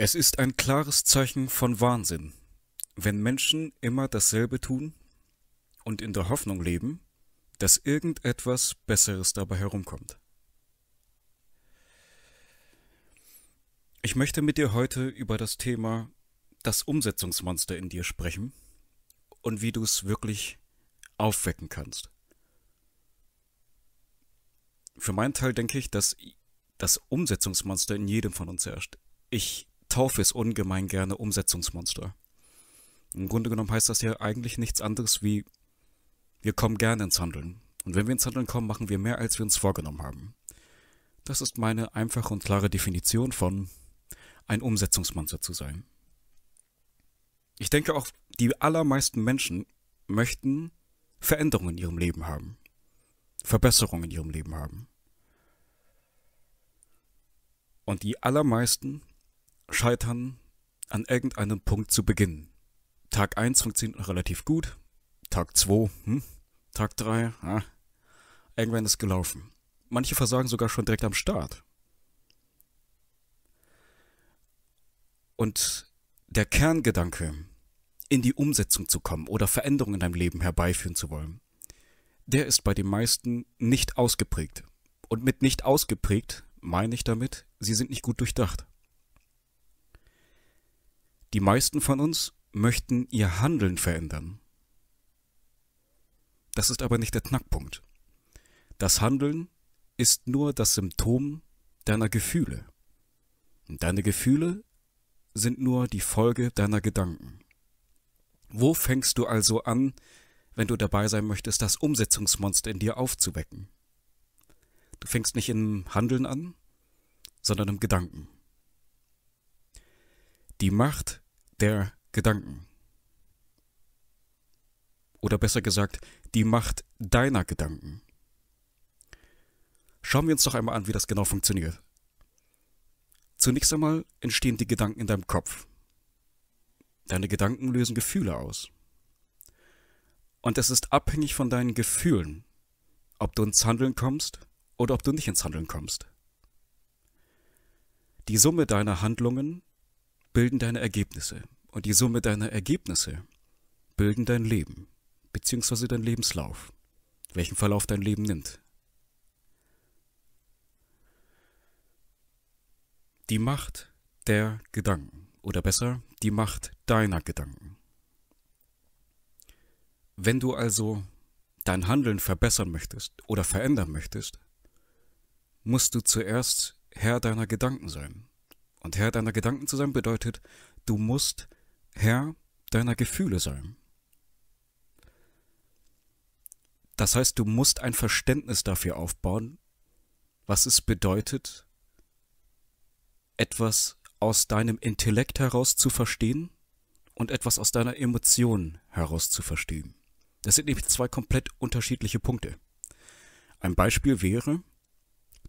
Es ist ein klares Zeichen von Wahnsinn, wenn Menschen immer dasselbe tun und in der Hoffnung leben, dass irgendetwas Besseres dabei herumkommt. Ich möchte mit dir heute über das Thema das Umsetzungsmonster in dir sprechen und wie du es wirklich aufwecken kannst. Für meinen Teil denke ich, dass das Umsetzungsmonster in jedem von uns herrscht. Ich Taufe ist ungemein gerne Umsetzungsmonster. Im Grunde genommen heißt das ja eigentlich nichts anderes wie, wir kommen gerne ins Handeln. Und wenn wir ins Handeln kommen, machen wir mehr, als wir uns vorgenommen haben. Das ist meine einfache und klare Definition von ein Umsetzungsmonster zu sein. Ich denke auch, die allermeisten Menschen möchten Veränderungen in ihrem Leben haben. Verbesserungen in ihrem Leben haben. Und die allermeisten Scheitern an irgendeinem Punkt zu beginnen. Tag 1 funktioniert noch relativ gut. Tag 2, hm? Tag 3, ah. irgendwann ist gelaufen. Manche versagen sogar schon direkt am Start. Und der Kerngedanke, in die Umsetzung zu kommen oder Veränderungen in deinem Leben herbeiführen zu wollen, der ist bei den meisten nicht ausgeprägt. Und mit nicht ausgeprägt meine ich damit, sie sind nicht gut durchdacht. Die meisten von uns möchten ihr Handeln verändern. Das ist aber nicht der Knackpunkt. Das Handeln ist nur das Symptom deiner Gefühle. Deine Gefühle sind nur die Folge deiner Gedanken. Wo fängst du also an, wenn du dabei sein möchtest, das Umsetzungsmonster in dir aufzuwecken? Du fängst nicht im Handeln an, sondern im Gedanken. Die Macht der Gedanken. Oder besser gesagt, die Macht deiner Gedanken. Schauen wir uns doch einmal an, wie das genau funktioniert. Zunächst einmal entstehen die Gedanken in deinem Kopf. Deine Gedanken lösen Gefühle aus. Und es ist abhängig von deinen Gefühlen, ob du ins Handeln kommst oder ob du nicht ins Handeln kommst. Die Summe deiner Handlungen bilden deine Ergebnisse. Und die Summe deiner Ergebnisse bilden dein Leben, beziehungsweise dein Lebenslauf, welchen Verlauf dein Leben nimmt. Die Macht der Gedanken, oder besser, die Macht deiner Gedanken. Wenn du also dein Handeln verbessern möchtest oder verändern möchtest, musst du zuerst Herr deiner Gedanken sein. Und Herr deiner Gedanken zu sein bedeutet, du musst Herr deiner Gefühle sein. Das heißt, du musst ein Verständnis dafür aufbauen, was es bedeutet, etwas aus deinem Intellekt heraus zu verstehen und etwas aus deiner Emotion heraus zu verstehen. Das sind nämlich zwei komplett unterschiedliche Punkte. Ein Beispiel wäre,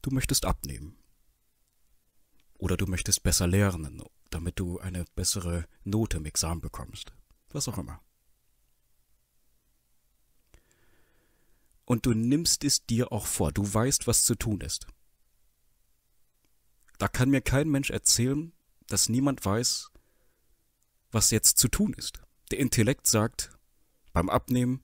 du möchtest abnehmen. Oder du möchtest besser lernen, damit du eine bessere Note im Examen bekommst. Was auch immer. Und du nimmst es dir auch vor. Du weißt, was zu tun ist. Da kann mir kein Mensch erzählen, dass niemand weiß, was jetzt zu tun ist. Der Intellekt sagt beim Abnehmen,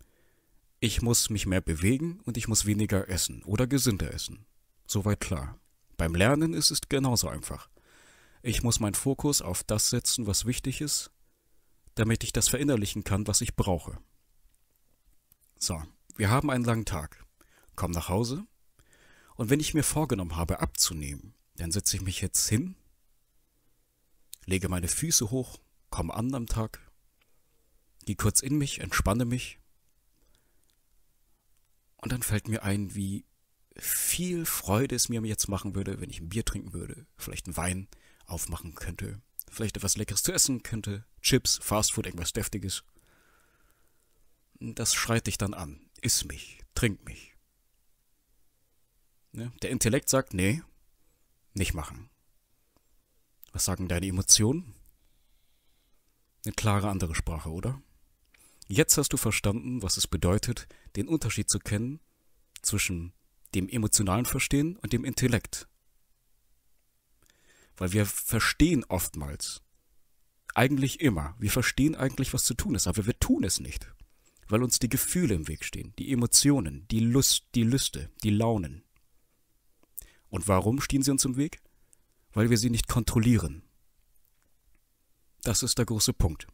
ich muss mich mehr bewegen und ich muss weniger essen oder gesünder essen. Soweit klar. Beim Lernen ist es genauso einfach. Ich muss meinen Fokus auf das setzen, was wichtig ist, damit ich das verinnerlichen kann, was ich brauche. So, wir haben einen langen Tag. Komm nach Hause. Und wenn ich mir vorgenommen habe, abzunehmen, dann setze ich mich jetzt hin, lege meine Füße hoch, komme an am Tag, gehe kurz in mich, entspanne mich. Und dann fällt mir ein, wie viel Freude es mir jetzt machen würde, wenn ich ein Bier trinken würde, vielleicht einen Wein aufmachen könnte, vielleicht etwas Leckeres zu essen könnte, Chips, Fastfood, irgendwas Deftiges. Das schreit dich dann an. Iss mich, trink mich. Ne? Der Intellekt sagt, nee, nicht machen. Was sagen deine Emotionen? Eine klare andere Sprache, oder? Jetzt hast du verstanden, was es bedeutet, den Unterschied zu kennen zwischen dem emotionalen Verstehen und dem Intellekt. Weil wir verstehen oftmals, eigentlich immer, wir verstehen eigentlich, was zu tun ist, aber wir tun es nicht, weil uns die Gefühle im Weg stehen, die Emotionen, die Lust, die Lüste, die Launen. Und warum stehen sie uns im Weg? Weil wir sie nicht kontrollieren. Das ist der große Punkt.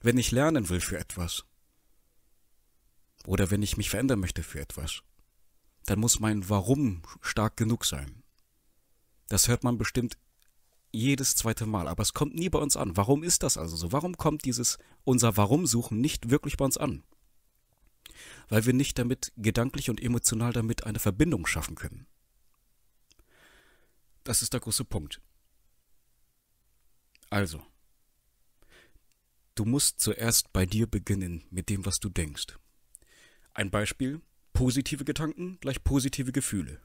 Wenn ich lernen will für etwas, oder wenn ich mich verändern möchte für etwas, dann muss mein Warum stark genug sein. Das hört man bestimmt jedes zweite Mal, aber es kommt nie bei uns an. Warum ist das also so? Warum kommt dieses unser Warum suchen nicht wirklich bei uns an? Weil wir nicht damit gedanklich und emotional damit eine Verbindung schaffen können. Das ist der große Punkt. Also, du musst zuerst bei dir beginnen mit dem, was du denkst. Ein Beispiel, positive Gedanken gleich positive Gefühle.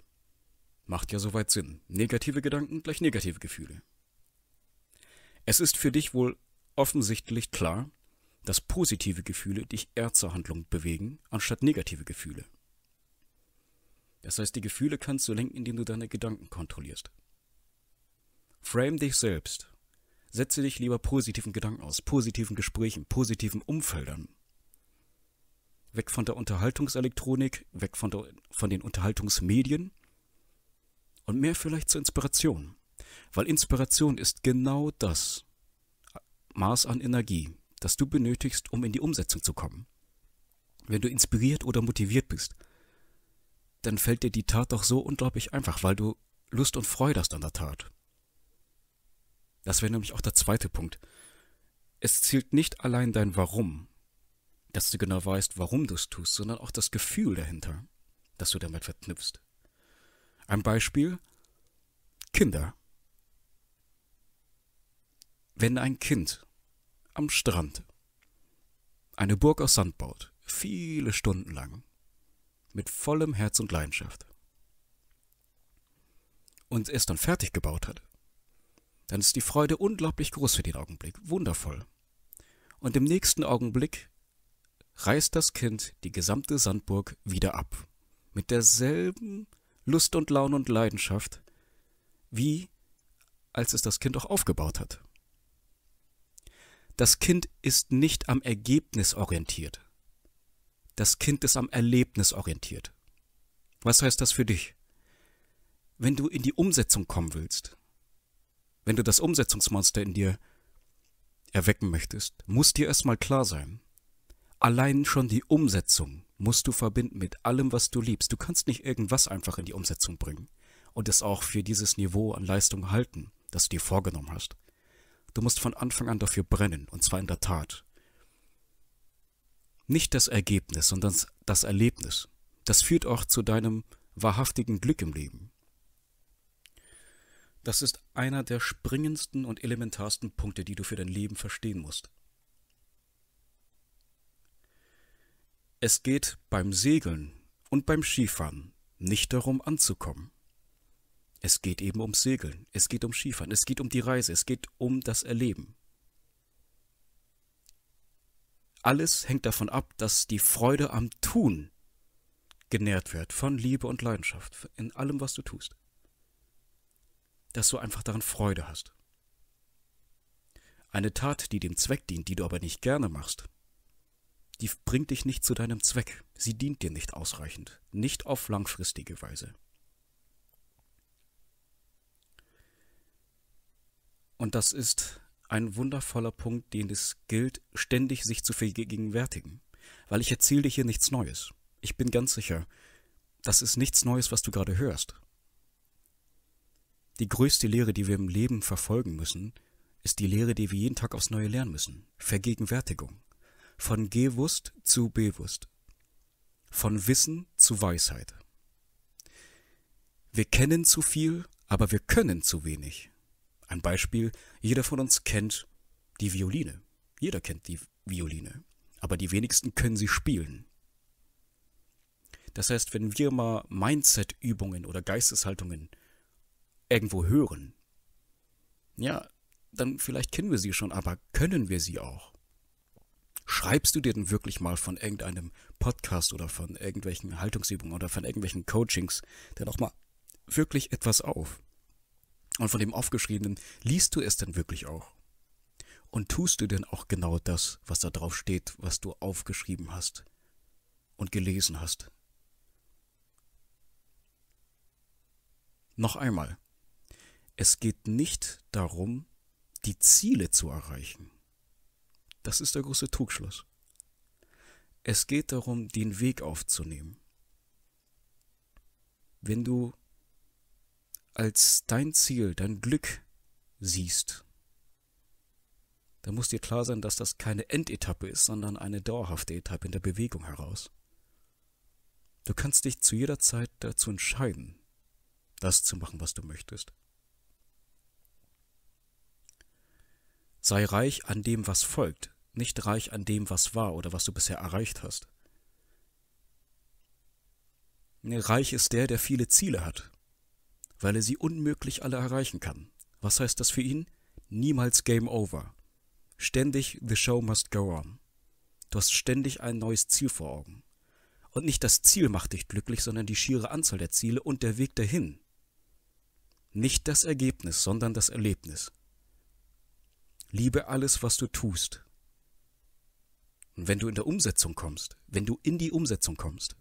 Macht ja soweit Sinn. Negative Gedanken gleich negative Gefühle. Es ist für dich wohl offensichtlich klar, dass positive Gefühle dich eher zur Handlung bewegen, anstatt negative Gefühle. Das heißt, die Gefühle kannst du lenken, indem du deine Gedanken kontrollierst. Frame dich selbst. Setze dich lieber positiven Gedanken aus, positiven Gesprächen, positiven Umfeldern, weg von der Unterhaltungselektronik, weg von, der, von den Unterhaltungsmedien und mehr vielleicht zur Inspiration. Weil Inspiration ist genau das Maß an Energie, das du benötigst, um in die Umsetzung zu kommen. Wenn du inspiriert oder motiviert bist, dann fällt dir die Tat doch so unglaublich einfach, weil du Lust und Freude hast an der Tat. Das wäre nämlich auch der zweite Punkt. Es zielt nicht allein dein Warum, dass du genau weißt, warum du es tust, sondern auch das Gefühl dahinter, das du damit verknüpfst. Ein Beispiel, Kinder. Wenn ein Kind am Strand eine Burg aus Sand baut, viele Stunden lang, mit vollem Herz und Leidenschaft, und es dann fertig gebaut hat, dann ist die Freude unglaublich groß für den Augenblick, wundervoll. Und im nächsten Augenblick reißt das Kind die gesamte Sandburg wieder ab. Mit derselben Lust und Laune und Leidenschaft, wie als es das Kind auch aufgebaut hat. Das Kind ist nicht am Ergebnis orientiert. Das Kind ist am Erlebnis orientiert. Was heißt das für dich? Wenn du in die Umsetzung kommen willst, wenn du das Umsetzungsmonster in dir erwecken möchtest, muss dir erstmal klar sein, Allein schon die Umsetzung musst du verbinden mit allem, was du liebst. Du kannst nicht irgendwas einfach in die Umsetzung bringen und es auch für dieses Niveau an Leistung halten, das du dir vorgenommen hast. Du musst von Anfang an dafür brennen, und zwar in der Tat. Nicht das Ergebnis, sondern das Erlebnis. Das führt auch zu deinem wahrhaftigen Glück im Leben. Das ist einer der springendsten und elementarsten Punkte, die du für dein Leben verstehen musst. Es geht beim Segeln und beim Skifahren nicht darum anzukommen. Es geht eben ums Segeln, es geht um Skifahren, es geht um die Reise, es geht um das Erleben. Alles hängt davon ab, dass die Freude am Tun genährt wird von Liebe und Leidenschaft in allem, was du tust. Dass du einfach daran Freude hast. Eine Tat, die dem Zweck dient, die du aber nicht gerne machst, die bringt dich nicht zu deinem Zweck. Sie dient dir nicht ausreichend, nicht auf langfristige Weise. Und das ist ein wundervoller Punkt, den es gilt, ständig sich zu vergegenwärtigen. Weil ich erzähle dir hier nichts Neues. Ich bin ganz sicher, das ist nichts Neues, was du gerade hörst. Die größte Lehre, die wir im Leben verfolgen müssen, ist die Lehre, die wir jeden Tag aufs Neue lernen müssen. Vergegenwärtigung von Gewusst zu Bewusst, von Wissen zu Weisheit. Wir kennen zu viel, aber wir können zu wenig. Ein Beispiel, jeder von uns kennt die Violine. Jeder kennt die Violine, aber die wenigsten können sie spielen. Das heißt, wenn wir mal Mindset-Übungen oder Geisteshaltungen irgendwo hören, ja, dann vielleicht kennen wir sie schon, aber können wir sie auch? schreibst du dir denn wirklich mal von irgendeinem Podcast oder von irgendwelchen Haltungsübungen oder von irgendwelchen Coachings denn auch mal wirklich etwas auf? Und von dem Aufgeschriebenen liest du es denn wirklich auch? Und tust du denn auch genau das, was da drauf steht, was du aufgeschrieben hast und gelesen hast? Noch einmal, es geht nicht darum, die Ziele zu erreichen. Das ist der große Trugschluss. Es geht darum, den Weg aufzunehmen. Wenn du als dein Ziel, dein Glück siehst, dann muss dir klar sein, dass das keine Endetappe ist, sondern eine dauerhafte Etappe in der Bewegung heraus. Du kannst dich zu jeder Zeit dazu entscheiden, das zu machen, was du möchtest. Sei reich an dem, was folgt, nicht reich an dem, was war oder was du bisher erreicht hast. Reich ist der, der viele Ziele hat, weil er sie unmöglich alle erreichen kann. Was heißt das für ihn? Niemals Game Over. Ständig The Show Must Go On. Du hast ständig ein neues Ziel vor Augen. Und nicht das Ziel macht dich glücklich, sondern die schiere Anzahl der Ziele und der Weg dahin. Nicht das Ergebnis, sondern das Erlebnis. Liebe alles, was du tust. Und wenn du in der Umsetzung kommst, wenn du in die Umsetzung kommst,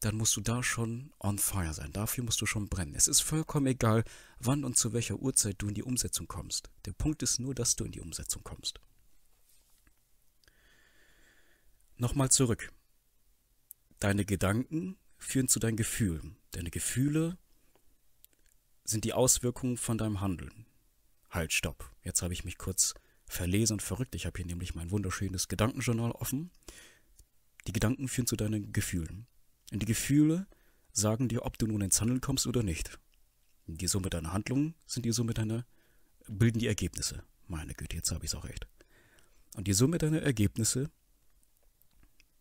dann musst du da schon on fire sein. Dafür musst du schon brennen. Es ist vollkommen egal, wann und zu welcher Uhrzeit du in die Umsetzung kommst. Der Punkt ist nur, dass du in die Umsetzung kommst. Nochmal zurück. Deine Gedanken führen zu deinen Gefühlen. Deine Gefühle sind die Auswirkungen von deinem Handeln. Halt, stopp. Jetzt habe ich mich kurz verlesen und verrückt. Ich habe hier nämlich mein wunderschönes Gedankenjournal offen. Die Gedanken führen zu deinen Gefühlen. Und die Gefühle sagen dir, ob du nun ins Handeln kommst oder nicht. Die Summe deiner Handlungen sind die Summe deiner, bilden die Ergebnisse. Meine Güte, jetzt habe ich es auch recht. Und die Summe deiner Ergebnisse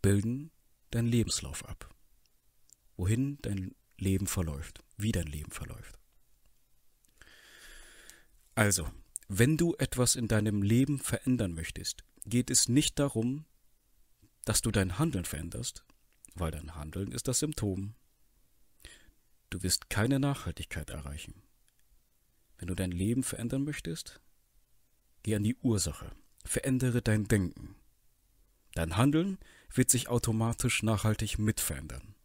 bilden deinen Lebenslauf ab. Wohin dein Leben verläuft, wie dein Leben verläuft. Also, wenn du etwas in deinem Leben verändern möchtest, geht es nicht darum, dass du dein Handeln veränderst, weil dein Handeln ist das Symptom. Du wirst keine Nachhaltigkeit erreichen. Wenn du dein Leben verändern möchtest, geh an die Ursache, verändere dein Denken. Dein Handeln wird sich automatisch nachhaltig mitverändern.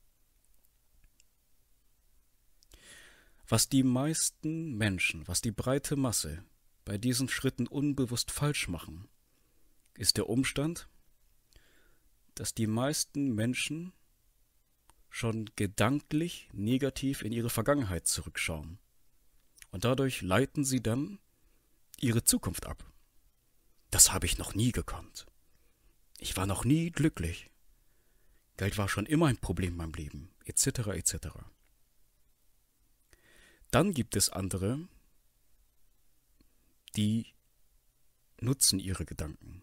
Was die meisten Menschen, was die breite Masse bei diesen Schritten unbewusst falsch machen, ist der Umstand, dass die meisten Menschen schon gedanklich negativ in ihre Vergangenheit zurückschauen. Und dadurch leiten sie dann ihre Zukunft ab. Das habe ich noch nie gekonnt. Ich war noch nie glücklich. Geld war schon immer ein Problem in meinem Leben, etc., etc. Dann gibt es andere, die nutzen ihre Gedanken,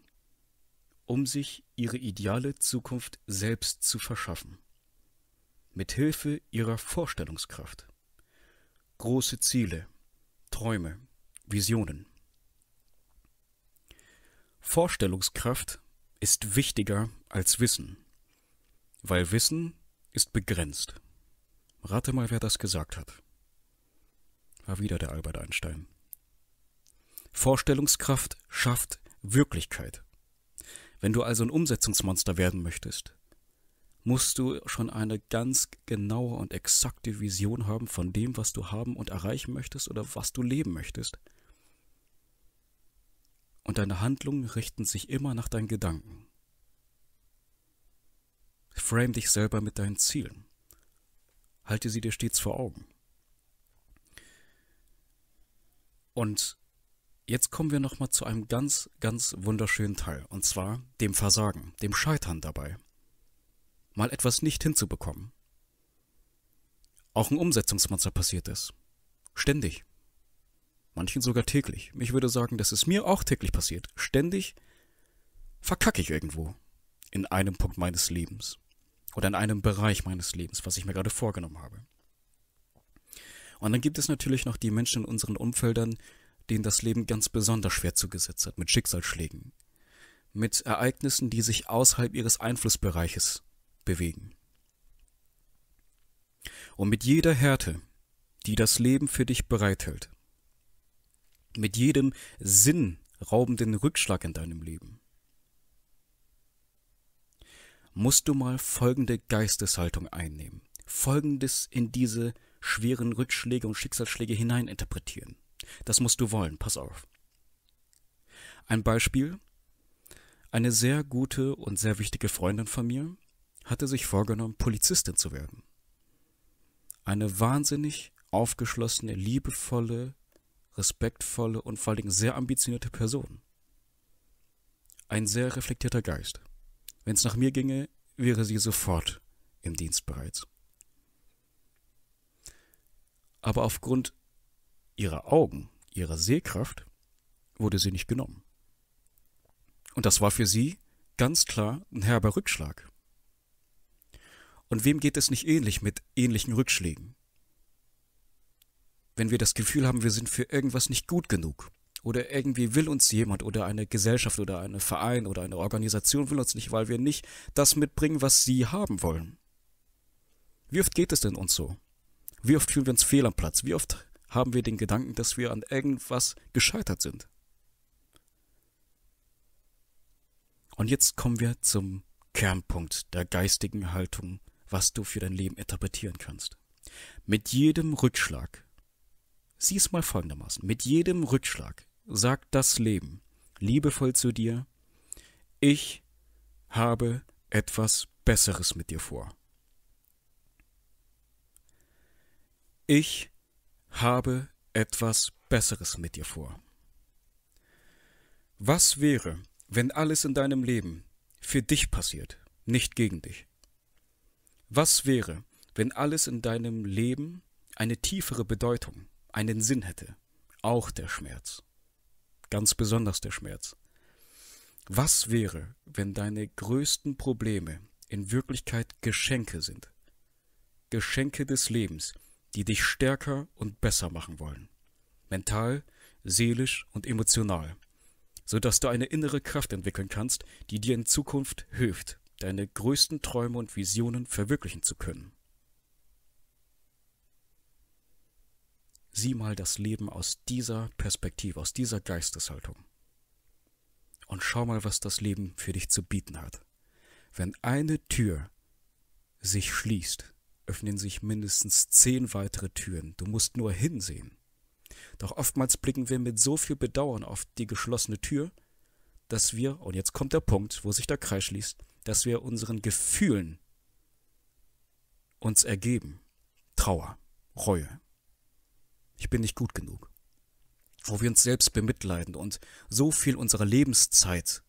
um sich ihre ideale Zukunft selbst zu verschaffen. Mit Hilfe ihrer Vorstellungskraft. Große Ziele, Träume, Visionen. Vorstellungskraft ist wichtiger als Wissen, weil Wissen ist begrenzt. Rate mal, wer das gesagt hat. War wieder der Albert Einstein. Vorstellungskraft schafft Wirklichkeit. Wenn du also ein Umsetzungsmonster werden möchtest, musst du schon eine ganz genaue und exakte Vision haben von dem, was du haben und erreichen möchtest oder was du leben möchtest. Und deine Handlungen richten sich immer nach deinen Gedanken. Frame dich selber mit deinen Zielen. Halte sie dir stets vor Augen. Und Jetzt kommen wir nochmal zu einem ganz, ganz wunderschönen Teil, und zwar dem Versagen, dem Scheitern dabei. Mal etwas nicht hinzubekommen. Auch ein Umsetzungsmonster passiert ist. Ständig. Manchen sogar täglich. Ich würde sagen, dass es mir auch täglich passiert. Ständig verkacke ich irgendwo. In einem Punkt meines Lebens. Oder in einem Bereich meines Lebens, was ich mir gerade vorgenommen habe. Und dann gibt es natürlich noch die Menschen in unseren Umfeldern, denen das Leben ganz besonders schwer zugesetzt hat, mit Schicksalsschlägen, mit Ereignissen, die sich außerhalb ihres Einflussbereiches bewegen. Und mit jeder Härte, die das Leben für dich bereithält, mit jedem sinnraubenden Rückschlag in deinem Leben, musst du mal folgende Geisteshaltung einnehmen, folgendes in diese schweren Rückschläge und Schicksalsschläge hineininterpretieren. Das musst du wollen, pass auf. Ein Beispiel. Eine sehr gute und sehr wichtige Freundin von mir hatte sich vorgenommen, Polizistin zu werden. Eine wahnsinnig aufgeschlossene, liebevolle, respektvolle und vor allem sehr ambitionierte Person. Ein sehr reflektierter Geist. Wenn es nach mir ginge, wäre sie sofort im Dienst bereits. Aber aufgrund ihre Augen, ihrer Sehkraft, wurde sie nicht genommen. Und das war für sie ganz klar ein herber Rückschlag. Und wem geht es nicht ähnlich mit ähnlichen Rückschlägen? Wenn wir das Gefühl haben, wir sind für irgendwas nicht gut genug oder irgendwie will uns jemand oder eine Gesellschaft oder ein Verein oder eine Organisation will uns nicht, weil wir nicht das mitbringen, was sie haben wollen. Wie oft geht es denn uns so? Wie oft fühlen wir uns fehl am Platz? Wie oft haben wir den Gedanken, dass wir an irgendwas gescheitert sind. Und jetzt kommen wir zum Kernpunkt der geistigen Haltung, was du für dein Leben interpretieren kannst. Mit jedem Rückschlag, sieh es mal folgendermaßen, mit jedem Rückschlag sagt das Leben liebevoll zu dir, ich habe etwas Besseres mit dir vor. Ich habe etwas Besseres mit dir vor. Was wäre, wenn alles in deinem Leben für dich passiert, nicht gegen dich? Was wäre, wenn alles in deinem Leben eine tiefere Bedeutung, einen Sinn hätte, auch der Schmerz, ganz besonders der Schmerz? Was wäre, wenn deine größten Probleme in Wirklichkeit Geschenke sind? Geschenke des Lebens, die dich stärker und besser machen wollen. Mental, seelisch und emotional. Sodass du eine innere Kraft entwickeln kannst, die dir in Zukunft hilft, deine größten Träume und Visionen verwirklichen zu können. Sieh mal das Leben aus dieser Perspektive, aus dieser Geisteshaltung. Und schau mal, was das Leben für dich zu bieten hat. Wenn eine Tür sich schließt, öffnen sich mindestens zehn weitere Türen. Du musst nur hinsehen. Doch oftmals blicken wir mit so viel Bedauern auf die geschlossene Tür, dass wir, und jetzt kommt der Punkt, wo sich der Kreis schließt, dass wir unseren Gefühlen uns ergeben. Trauer, Reue. Ich bin nicht gut genug. Wo wir uns selbst bemitleiden und so viel unserer Lebenszeit,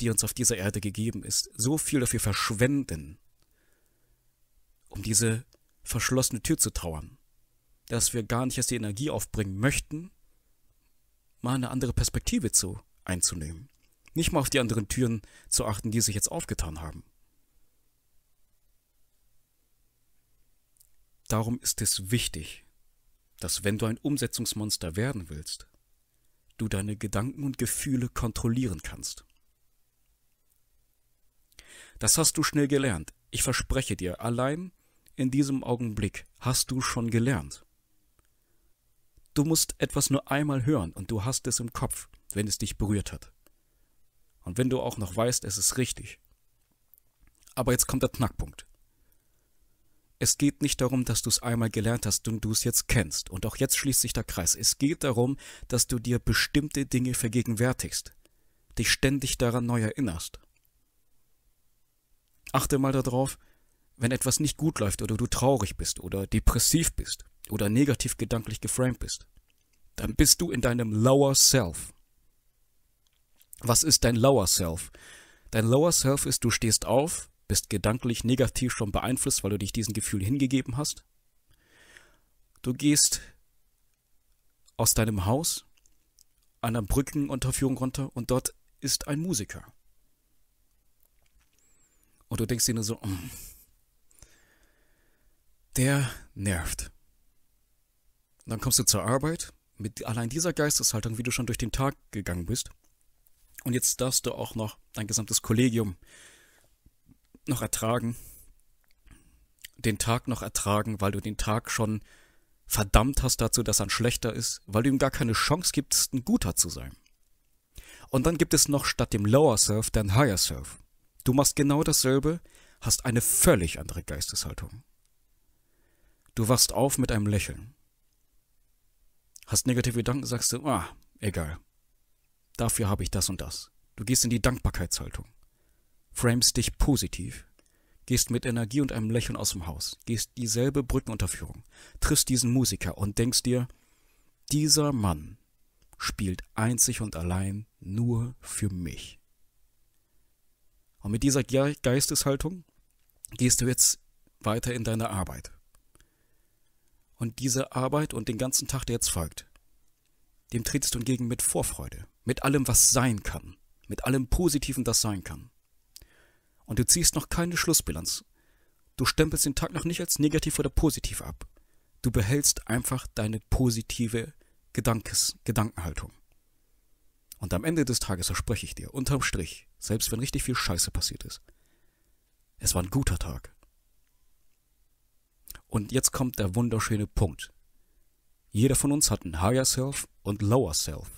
die uns auf dieser Erde gegeben ist, so viel dafür verschwenden, um diese verschlossene Tür zu trauern. Dass wir gar nicht erst die Energie aufbringen möchten, mal eine andere Perspektive zu einzunehmen. Nicht mal auf die anderen Türen zu achten, die sich jetzt aufgetan haben. Darum ist es wichtig, dass wenn du ein Umsetzungsmonster werden willst, du deine Gedanken und Gefühle kontrollieren kannst. Das hast du schnell gelernt. Ich verspreche dir, allein in diesem Augenblick hast du schon gelernt. Du musst etwas nur einmal hören und du hast es im Kopf, wenn es dich berührt hat. Und wenn du auch noch weißt, es ist richtig. Aber jetzt kommt der Knackpunkt. Es geht nicht darum, dass du es einmal gelernt hast und du es jetzt kennst. Und auch jetzt schließt sich der Kreis. Es geht darum, dass du dir bestimmte Dinge vergegenwärtigst, dich ständig daran neu erinnerst. Achte mal darauf, wenn etwas nicht gut läuft oder du traurig bist oder depressiv bist oder negativ gedanklich geframed bist, dann bist du in deinem Lower Self. Was ist dein Lower Self? Dein Lower Self ist, du stehst auf, bist gedanklich negativ schon beeinflusst, weil du dich diesen Gefühl hingegeben hast. Du gehst aus deinem Haus an einer Brückenunterführung runter und dort ist ein Musiker. Und du denkst dir nur so, mm, der nervt. dann kommst du zur Arbeit mit allein dieser Geisteshaltung, wie du schon durch den Tag gegangen bist. Und jetzt darfst du auch noch dein gesamtes Kollegium noch ertragen, den Tag noch ertragen, weil du den Tag schon verdammt hast dazu, dass er ein schlechter ist, weil du ihm gar keine Chance gibst, ein guter zu sein. Und dann gibt es noch statt dem Lower Self dein Higher Self. Du machst genau dasselbe, hast eine völlig andere Geisteshaltung. Du wachst auf mit einem Lächeln. Hast negative Gedanken, sagst du, ah, egal. Dafür habe ich das und das. Du gehst in die Dankbarkeitshaltung. Framest dich positiv. Gehst mit Energie und einem Lächeln aus dem Haus. Gehst dieselbe Brückenunterführung. Triffst diesen Musiker und denkst dir, dieser Mann spielt einzig und allein nur für mich. Und mit dieser Geisteshaltung gehst du jetzt weiter in deine Arbeit und diese Arbeit und den ganzen Tag, der jetzt folgt, dem trittst du entgegen mit Vorfreude, mit allem, was sein kann, mit allem Positiven, das sein kann. Und du ziehst noch keine Schlussbilanz. Du stempelst den Tag noch nicht als negativ oder positiv ab. Du behältst einfach deine positive Gedankes, Gedankenhaltung. Und am Ende des Tages verspreche ich dir, unterm Strich, selbst wenn richtig viel Scheiße passiert ist, es war ein guter Tag. Und jetzt kommt der wunderschöne Punkt. Jeder von uns hat ein Higher Self und Lower Self.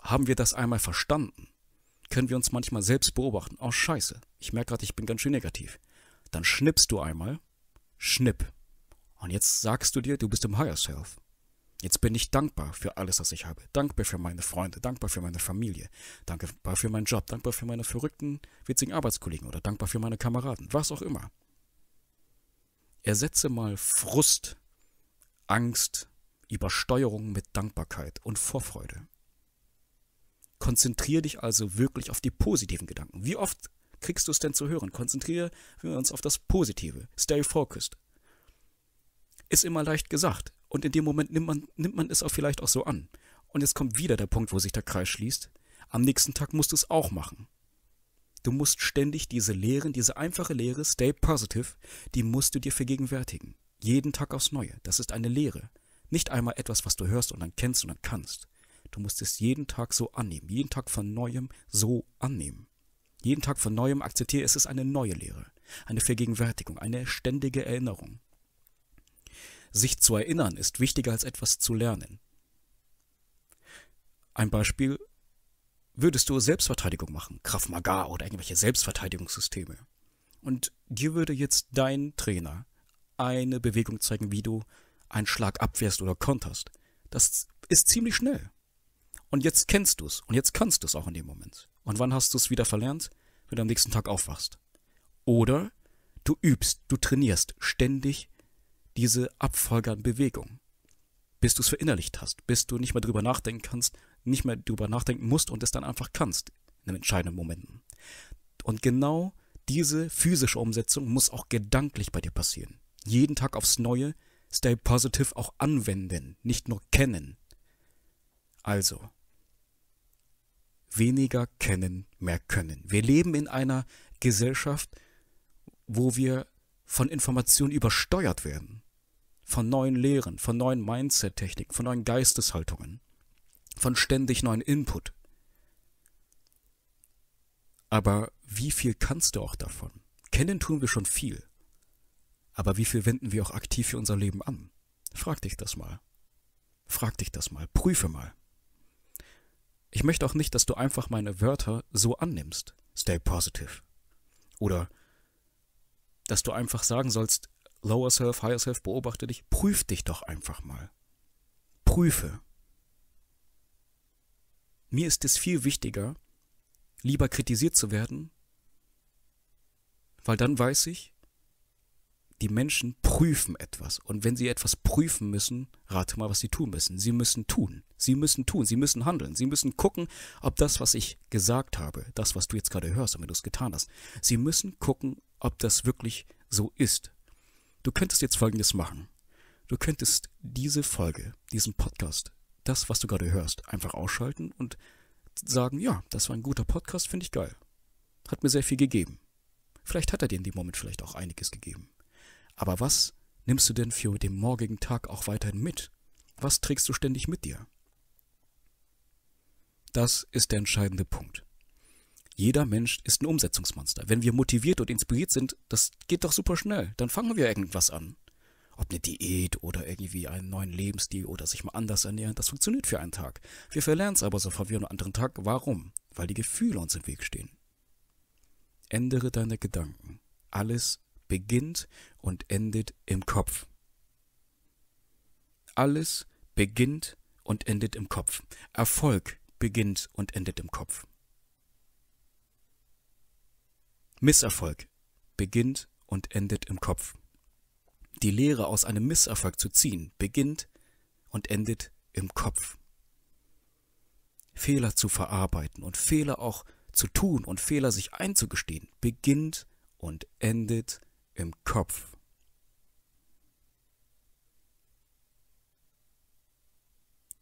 Haben wir das einmal verstanden, können wir uns manchmal selbst beobachten. Oh scheiße, ich merke gerade, ich bin ganz schön negativ. Dann schnippst du einmal, schnipp. Und jetzt sagst du dir, du bist im Higher Self. Jetzt bin ich dankbar für alles, was ich habe. Dankbar für meine Freunde, dankbar für meine Familie, dankbar für meinen Job, dankbar für meine verrückten, witzigen Arbeitskollegen oder dankbar für meine Kameraden, was auch immer. Ersetze mal Frust, Angst, Übersteuerung mit Dankbarkeit und Vorfreude. Konzentriere dich also wirklich auf die positiven Gedanken. Wie oft kriegst du es denn zu hören? Konzentrieren wir uns auf das Positive. Stay focused. Ist immer leicht gesagt. Und in dem Moment nimmt man, nimmt man es auch vielleicht auch so an. Und jetzt kommt wieder der Punkt, wo sich der Kreis schließt. Am nächsten Tag musst du es auch machen. Du musst ständig diese Lehren, diese einfache Lehre, stay positive, die musst du dir vergegenwärtigen. Jeden Tag aufs Neue. Das ist eine Lehre. Nicht einmal etwas, was du hörst und dann kennst und dann kannst. Du musst es jeden Tag so annehmen, jeden Tag von neuem so annehmen. Jeden Tag von neuem akzeptiere, es ist eine neue Lehre, eine Vergegenwärtigung, eine ständige Erinnerung. Sich zu erinnern ist wichtiger als etwas zu lernen. Ein Beispiel würdest du Selbstverteidigung machen, Krav Maga oder irgendwelche Selbstverteidigungssysteme. Und dir würde jetzt dein Trainer eine Bewegung zeigen, wie du einen Schlag abwehrst oder konterst. Das ist ziemlich schnell. Und jetzt kennst du es und jetzt kannst du es auch in dem Moment. Und wann hast du es wieder verlernt? Wenn du am nächsten Tag aufwachst. Oder du übst, du trainierst ständig diese Abfolge an Bewegung bis du es verinnerlicht hast, bis du nicht mehr drüber nachdenken kannst, nicht mehr drüber nachdenken musst und es dann einfach kannst in den entscheidenden Momenten. Und genau diese physische Umsetzung muss auch gedanklich bei dir passieren. Jeden Tag aufs Neue, stay positive auch anwenden, nicht nur kennen. Also, weniger kennen, mehr können. Wir leben in einer Gesellschaft, wo wir von Informationen übersteuert werden. Von neuen Lehren, von neuen Mindset-Techniken, von neuen Geisteshaltungen von ständig neuen Input. Aber wie viel kannst du auch davon? Kennen tun wir schon viel. Aber wie viel wenden wir auch aktiv für unser Leben an? Frag dich das mal. Frag dich das mal. Prüfe mal. Ich möchte auch nicht, dass du einfach meine Wörter so annimmst. Stay positive. Oder dass du einfach sagen sollst, Lower Self, Higher Self, beobachte dich, prüf dich doch einfach mal. Prüfe. Mir ist es viel wichtiger, lieber kritisiert zu werden, weil dann weiß ich, die Menschen prüfen etwas. Und wenn sie etwas prüfen müssen, rate mal, was sie tun müssen. Sie müssen tun. Sie müssen tun. Sie müssen handeln. Sie müssen gucken, ob das, was ich gesagt habe, das, was du jetzt gerade hörst und wenn du es getan hast, sie müssen gucken, ob das wirklich so ist. Du könntest jetzt Folgendes machen. Du könntest diese Folge, diesen Podcast das, was du gerade hörst, einfach ausschalten und sagen, ja, das war ein guter Podcast, finde ich geil. Hat mir sehr viel gegeben. Vielleicht hat er dir in dem Moment vielleicht auch einiges gegeben. Aber was nimmst du denn für den morgigen Tag auch weiterhin mit? Was trägst du ständig mit dir? Das ist der entscheidende Punkt. Jeder Mensch ist ein Umsetzungsmonster. Wenn wir motiviert und inspiriert sind, das geht doch super schnell. Dann fangen wir irgendwas an ob eine Diät oder irgendwie einen neuen Lebensstil oder sich mal anders ernähren, das funktioniert für einen Tag. Wir verlernen es aber sofort wie einen anderen Tag. Warum? Weil die Gefühle uns im Weg stehen. Ändere deine Gedanken. Alles beginnt und endet im Kopf. Alles beginnt und endet im Kopf. Erfolg beginnt und endet im Kopf. Misserfolg beginnt und endet im Kopf. Die Lehre aus einem Misserfolg zu ziehen beginnt und endet im Kopf. Fehler zu verarbeiten und Fehler auch zu tun und Fehler sich einzugestehen beginnt und endet im Kopf.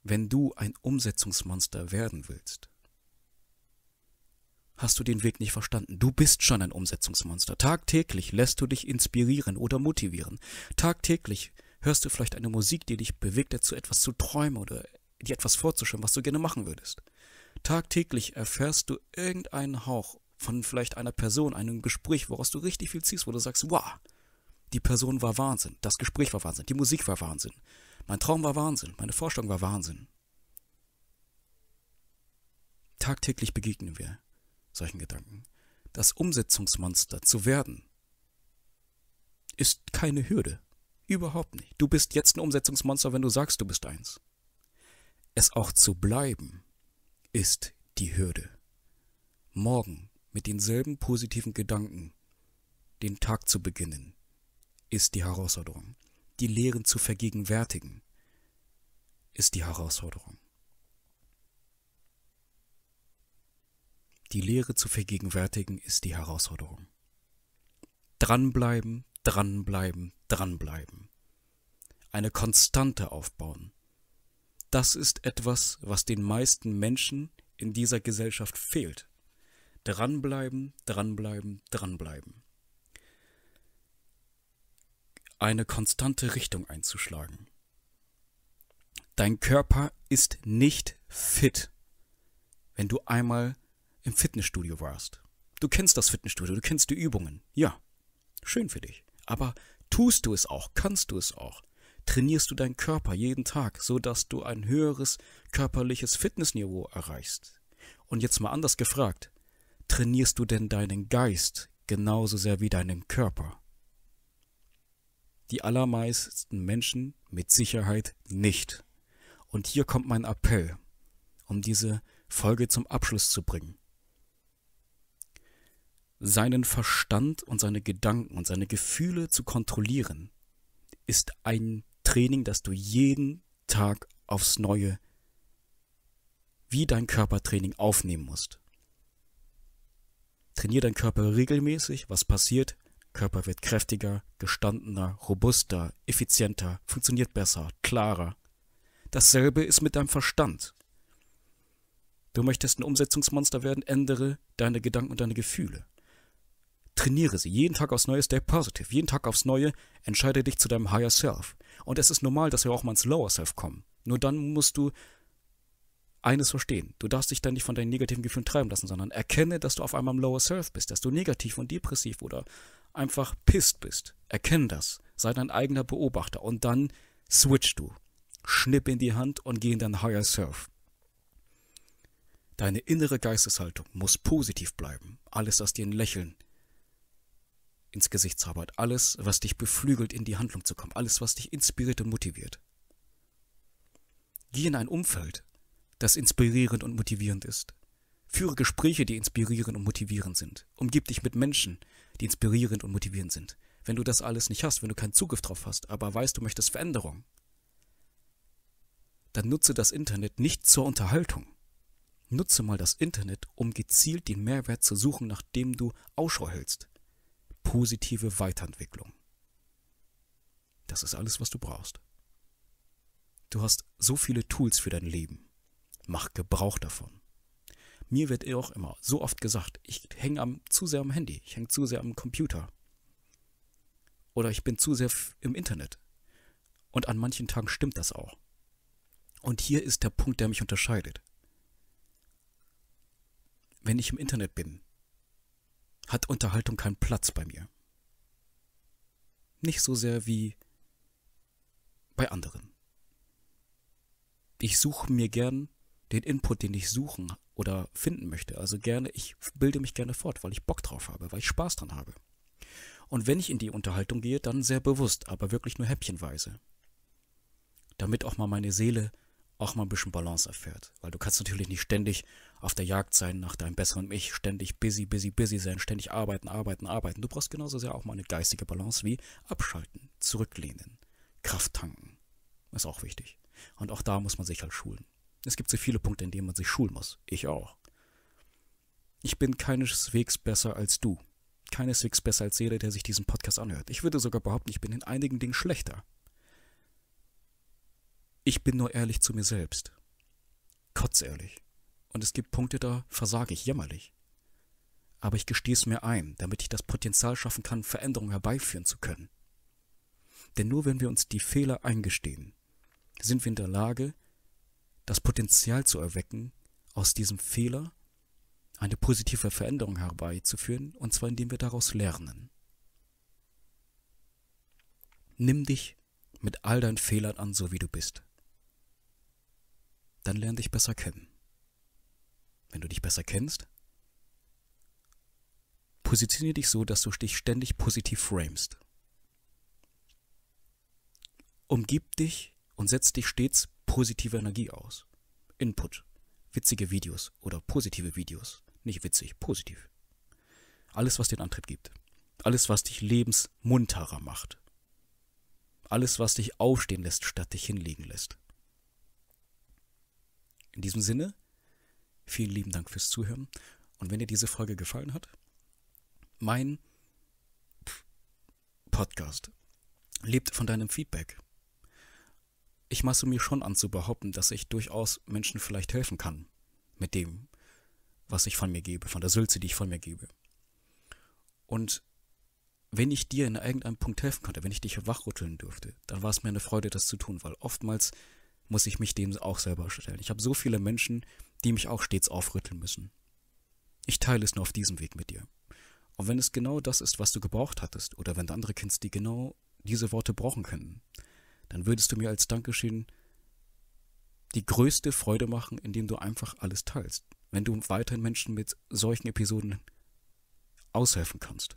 Wenn du ein Umsetzungsmonster werden willst, hast du den Weg nicht verstanden. Du bist schon ein Umsetzungsmonster. Tagtäglich lässt du dich inspirieren oder motivieren. Tagtäglich hörst du vielleicht eine Musik, die dich bewegt, dazu etwas zu träumen oder dir etwas vorzuschauen, was du gerne machen würdest. Tagtäglich erfährst du irgendeinen Hauch von vielleicht einer Person, einem Gespräch, woraus du richtig viel ziehst, wo du sagst, wow, die Person war Wahnsinn, das Gespräch war Wahnsinn, die Musik war Wahnsinn, mein Traum war Wahnsinn, meine Vorstellung war Wahnsinn. Tagtäglich begegnen wir solchen Gedanken. Das Umsetzungsmonster zu werden ist keine Hürde. Überhaupt nicht. Du bist jetzt ein Umsetzungsmonster, wenn du sagst, du bist eins. Es auch zu bleiben ist die Hürde. Morgen mit denselben positiven Gedanken den Tag zu beginnen, ist die Herausforderung. Die Lehren zu vergegenwärtigen, ist die Herausforderung. die Lehre zu vergegenwärtigen, ist die Herausforderung. Dranbleiben, dranbleiben, dranbleiben. Eine Konstante aufbauen. Das ist etwas, was den meisten Menschen in dieser Gesellschaft fehlt. Dranbleiben, dranbleiben, dranbleiben. Eine konstante Richtung einzuschlagen. Dein Körper ist nicht fit, wenn du einmal im Fitnessstudio warst. Du kennst das Fitnessstudio, du kennst die Übungen. Ja, schön für dich. Aber tust du es auch, kannst du es auch. Trainierst du deinen Körper jeden Tag, sodass du ein höheres körperliches Fitnessniveau erreichst. Und jetzt mal anders gefragt, trainierst du denn deinen Geist genauso sehr wie deinen Körper? Die allermeisten Menschen mit Sicherheit nicht. Und hier kommt mein Appell, um diese Folge zum Abschluss zu bringen seinen Verstand und seine Gedanken und seine Gefühle zu kontrollieren, ist ein Training, das du jeden Tag aufs Neue wie dein Körpertraining aufnehmen musst. Trainier deinen Körper regelmäßig. Was passiert? Körper wird kräftiger, gestandener, robuster, effizienter, funktioniert besser, klarer. Dasselbe ist mit deinem Verstand. Du möchtest ein Umsetzungsmonster werden, ändere deine Gedanken und deine Gefühle. Trainiere sie. Jeden Tag aufs Neue, stay positive. Jeden Tag aufs Neue, entscheide dich zu deinem Higher Self. Und es ist normal, dass wir auch mal ins Lower Self kommen. Nur dann musst du eines verstehen. Du darfst dich dann nicht von deinen negativen Gefühlen treiben lassen, sondern erkenne, dass du auf einmal im Lower Self bist, dass du negativ und depressiv oder einfach pisst bist. Erkenne das. Sei dein eigener Beobachter und dann switch du. Schnipp in die Hand und geh in dein Higher Self. Deine innere Geisteshaltung muss positiv bleiben. Alles, das dir ein Lächeln ins Gesicht zaubert, alles, was dich beflügelt, in die Handlung zu kommen, alles, was dich inspiriert und motiviert. Geh in ein Umfeld, das inspirierend und motivierend ist. Führe Gespräche, die inspirierend und motivierend sind. Umgib dich mit Menschen, die inspirierend und motivierend sind. Wenn du das alles nicht hast, wenn du keinen Zugriff drauf hast, aber weißt, du möchtest Veränderung, dann nutze das Internet nicht zur Unterhaltung. Nutze mal das Internet, um gezielt den Mehrwert zu suchen, nach dem du Ausschau hältst positive Weiterentwicklung. Das ist alles, was du brauchst. Du hast so viele Tools für dein Leben. Mach Gebrauch davon. Mir wird auch immer so oft gesagt, ich hänge zu sehr am Handy, ich hänge zu sehr am Computer. Oder ich bin zu sehr im Internet. Und an manchen Tagen stimmt das auch. Und hier ist der Punkt, der mich unterscheidet. Wenn ich im Internet bin, hat Unterhaltung keinen Platz bei mir. Nicht so sehr wie bei anderen. Ich suche mir gern den Input, den ich suchen oder finden möchte. Also gerne, ich bilde mich gerne fort, weil ich Bock drauf habe, weil ich Spaß dran habe. Und wenn ich in die Unterhaltung gehe, dann sehr bewusst, aber wirklich nur häppchenweise. Damit auch mal meine Seele auch mal ein bisschen Balance erfährt. Weil du kannst natürlich nicht ständig auf der Jagd sein nach deinem besseren Ich, ständig busy, busy, busy sein, ständig arbeiten, arbeiten, arbeiten. Du brauchst genauso sehr auch mal eine geistige Balance wie abschalten, zurücklehnen, Kraft tanken. Ist auch wichtig. Und auch da muss man sich halt schulen. Es gibt so viele Punkte, in denen man sich schulen muss. Ich auch. Ich bin keineswegs besser als du. Keineswegs besser als jeder, der sich diesen Podcast anhört. Ich würde sogar behaupten, ich bin in einigen Dingen schlechter. Ich bin nur ehrlich zu mir selbst. Kotzehrlich. Und es gibt Punkte, da versage ich jämmerlich. Aber ich gestehe es mir ein, damit ich das Potenzial schaffen kann, Veränderungen herbeiführen zu können. Denn nur wenn wir uns die Fehler eingestehen, sind wir in der Lage, das Potenzial zu erwecken, aus diesem Fehler eine positive Veränderung herbeizuführen, und zwar indem wir daraus lernen. Nimm dich mit all deinen Fehlern an, so wie du bist. Dann lern dich besser kennen wenn du dich besser kennst, positioniere dich so, dass du dich ständig positiv framest. Umgib dich und setz dich stets positive Energie aus. Input, witzige Videos oder positive Videos. Nicht witzig, positiv. Alles, was dir den Antrieb gibt. Alles, was dich lebensmunterer macht. Alles, was dich aufstehen lässt, statt dich hinlegen lässt. In diesem Sinne, Vielen lieben Dank fürs Zuhören. Und wenn dir diese Folge gefallen hat, mein Podcast lebt von deinem Feedback. Ich maße mir schon an zu behaupten, dass ich durchaus Menschen vielleicht helfen kann mit dem, was ich von mir gebe, von der Sülze, die ich von mir gebe. Und wenn ich dir in irgendeinem Punkt helfen konnte, wenn ich dich wachrütteln durfte, dann war es mir eine Freude, das zu tun, weil oftmals muss ich mich dem auch selber stellen. Ich habe so viele Menschen, die mich auch stets aufrütteln müssen. Ich teile es nur auf diesem Weg mit dir. Und wenn es genau das ist, was du gebraucht hattest, oder wenn du andere kennst, die genau diese Worte brauchen können, dann würdest du mir als Dankeschön die größte Freude machen, indem du einfach alles teilst. Wenn du weiterhin Menschen mit solchen Episoden aushelfen kannst.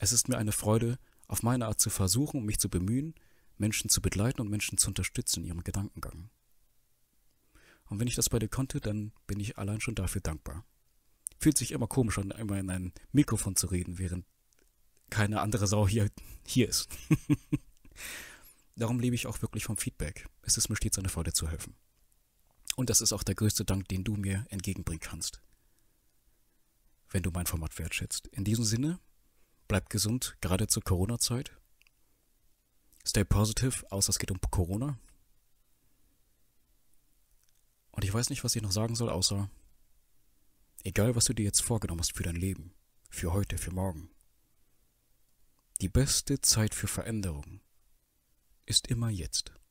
Es ist mir eine Freude, auf meine Art zu versuchen, mich zu bemühen, Menschen zu begleiten und Menschen zu unterstützen in ihrem Gedankengang. Und wenn ich das beide konnte, dann bin ich allein schon dafür dankbar. Fühlt sich immer komisch an, immer in ein Mikrofon zu reden, während keine andere Sau hier, hier ist. Darum lebe ich auch wirklich vom Feedback. Es ist mir stets eine Freude zu helfen. Und das ist auch der größte Dank, den du mir entgegenbringen kannst, wenn du mein Format wertschätzt. In diesem Sinne, bleib gesund, gerade zur Corona-Zeit. Stay positive, außer es geht um Corona. Und ich weiß nicht, was ich noch sagen soll, außer, egal was du dir jetzt vorgenommen hast für dein Leben, für heute, für morgen, die beste Zeit für Veränderung ist immer jetzt.